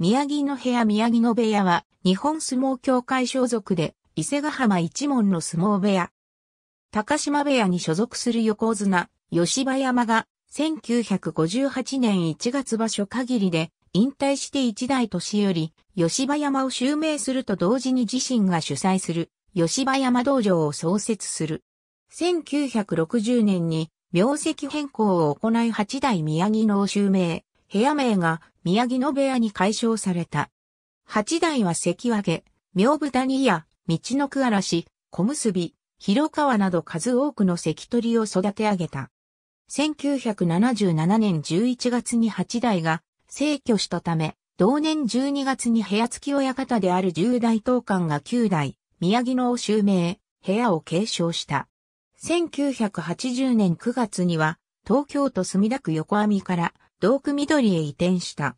宮城の部屋宮城の部屋は日本相撲協会所属で伊勢ヶ浜一門の相撲部屋。高島部屋に所属する横綱吉羽山が1958年1月場所限りで引退して一代年より吉羽山を襲名すると同時に自身が主催する吉羽山道場を創設する。1960年に名跡変更を行い八代宮城のを襲名。部屋名が宮城野部屋に解消された。八代は関脇、妙武谷や道のく嵐、小結び、広川など数多くの関取を育て上げた。1977年11月に八代が逝去したため、同年12月に部屋付き親方である十代当館が九代、宮城野を襲名、部屋を継承した。1980年9月には、東京都墨田区横網から道区緑へ移転した。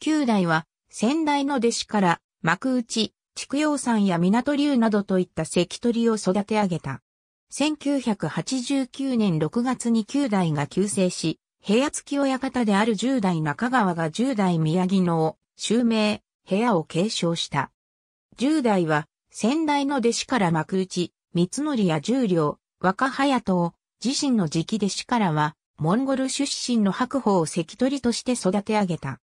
九代は、先代の弟子から、幕内、畜養山や港流などといった関取を育て上げた。1989年6月に九代が急成し、部屋付き親方である十代中川が十代宮城野を、襲名、部屋を継承した。十代は、先代の弟子から幕内、三森や十両、若隼人を、自身の直弟子からは、モンゴル出身の白鵬を関取として育て上げた。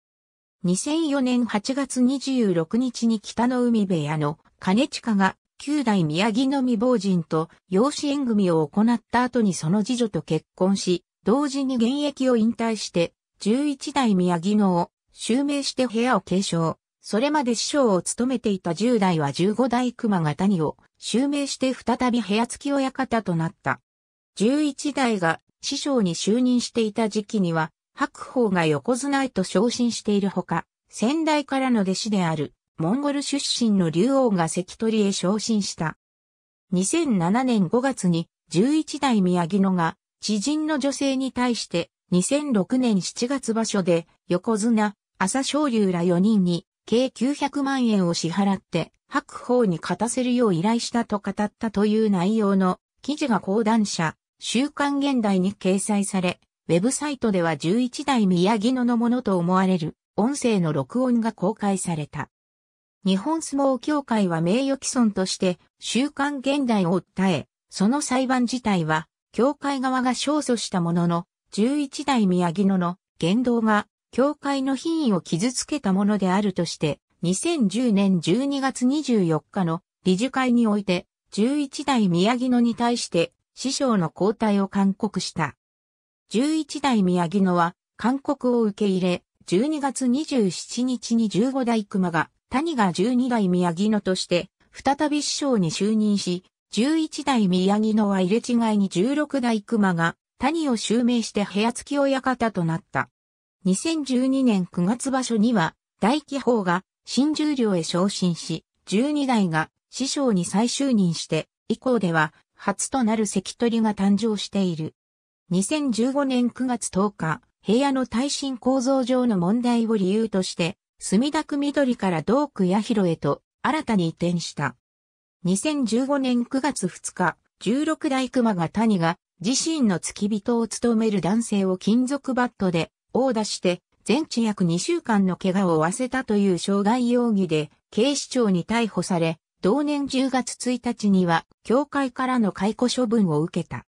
2004年8月26日に北の海部屋の金近が旧代宮城の未亡人と養子縁組を行った後にその次女と結婚し、同時に現役を引退して、11代宮城のを襲名して部屋を継承。それまで師匠を務めていた10代は15代熊が谷を襲名して再び部屋付き親方となった。11代が師匠に就任していた時期には、白鵬が横綱へと昇進しているほか、先代からの弟子である、モンゴル出身の竜王が関取へ昇進した。2007年5月に、11代宮城野が、知人の女性に対して、2006年7月場所で、横綱、朝昇竜ら4人に、計900万円を支払って、白鵬に勝たせるよう依頼したと語ったという内容の記事が講談社、週刊現代に掲載され、ウェブサイトでは11代宮城野のものと思われる音声の録音が公開された。日本相撲協会は名誉毀損として週刊現代を訴え、その裁判自体は協会側が勝訴したものの、11代宮城野の言動が協会の品位を傷つけたものであるとして、2010年12月24日の理事会において、11代宮城野に対して師匠の交代を勧告した。11代宮城野は、勧告を受け入れ、12月27日に15代熊が、谷が12代宮城野として、再び師匠に就任し、11代宮城野は入れ違いに16代熊が、谷を襲名して部屋付き親方となった。2012年9月場所には、大気法が新十両へ昇進し、12代が師匠に再就任して、以降では初となる関取が誕生している。2015年9月10日、部屋の耐震構造上の問題を理由として、墨田区緑から道区八広へと新たに移転した。2015年9月2日、16代熊が谷が自身の付き人を務める男性を金属バットで殴打して全治約2週間の怪我を負わせたという傷害容疑で警視庁に逮捕され、同年10月1日には、協会からの解雇処分を受けた。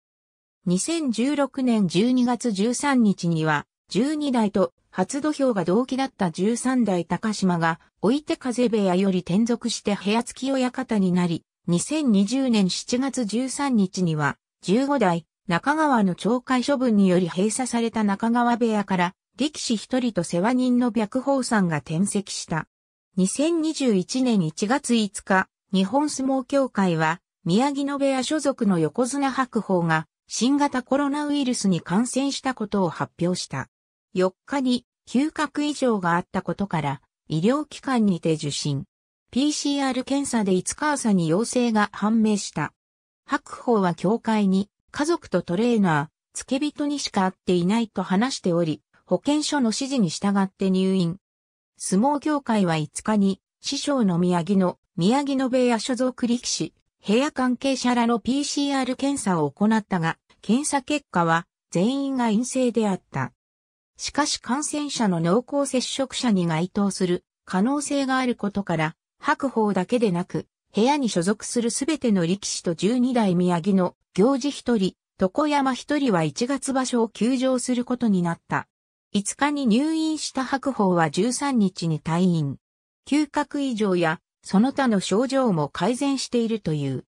2016年12月13日には、12代と初土俵が同期だった13代高島が、置いて風部屋より転属して部屋付き親方になり、2020年7月13日には、15代中川の懲戒処分により閉鎖された中川部屋から、力士一人と世話人の白鵬さんが転籍した。2021年1月5日、日本相撲協会は、宮城野部屋所属の横綱白鵬が、新型コロナウイルスに感染したことを発表した。4日に、嗅覚異常があったことから、医療機関にて受診。PCR 検査で5日朝に陽性が判明した。白鵬は協会に、家族とトレーナー、付け人にしか会っていないと話しており、保健所の指示に従って入院。相撲協会は5日に、師匠の宮城の宮城野部屋所属力士、部屋関係者らの PCR 検査を行ったが、検査結果は全員が陰性であった。しかし感染者の濃厚接触者に該当する可能性があることから、白鵬だけでなく、部屋に所属するすべての力士と12代宮城の行事一人、床山一人は1月場所を休場することになった。5日に入院した白鵬は13日に退院。嗅覚異常やその他の症状も改善しているという。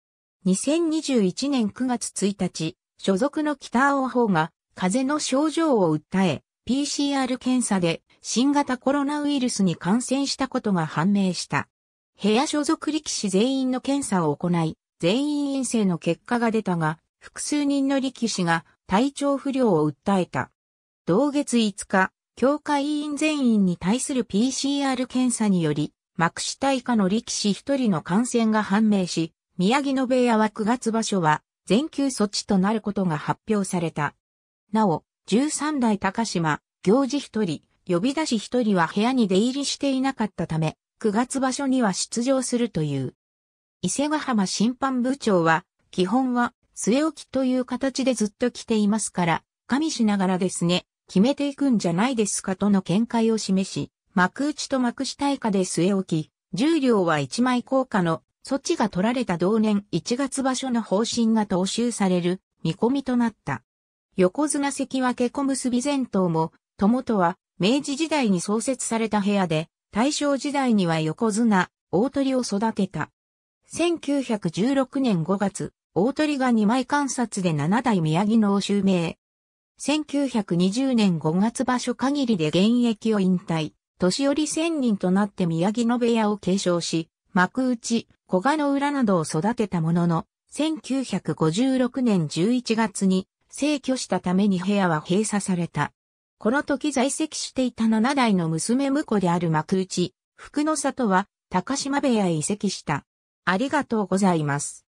2021年9月1日、所属の北青鵬が風邪の症状を訴え、PCR 検査で新型コロナウイルスに感染したことが判明した。部屋所属力士全員の検査を行い、全員陰性の結果が出たが、複数人の力士が体調不良を訴えた。同月5日、協会委員全員に対する PCR 検査により、幕下以下の力士一人の感染が判明し、宮城野部屋は9月場所は全休措置となることが発表された。なお、13代高島、行事一人、呼び出し一人は部屋に出入りしていなかったため、9月場所には出場するという。伊勢ヶ浜審判部長は、基本は末置きという形でずっと来ていますから、加味しながらですね、決めていくんじゃないですかとの見解を示し、幕内と幕下以下で据え置き、重量は1枚硬貨の措置が取られた同年1月場所の方針が踏襲される見込みとなった。横綱関脇小結前頭も、友とは明治時代に創設された部屋で、大正時代には横綱、大鳥を育てた。1916年5月、大鳥が2枚観察で7代宮城の襲名。1920年5月場所限りで現役を引退。年寄り仙人となって宮城野部屋を継承し、幕内、小賀の裏などを育てたものの、1956年11月に、逝去したために部屋は閉鎖された。この時在籍していた7代の娘婿である幕内、福の里は、高島部屋へ移籍した。ありがとうございます。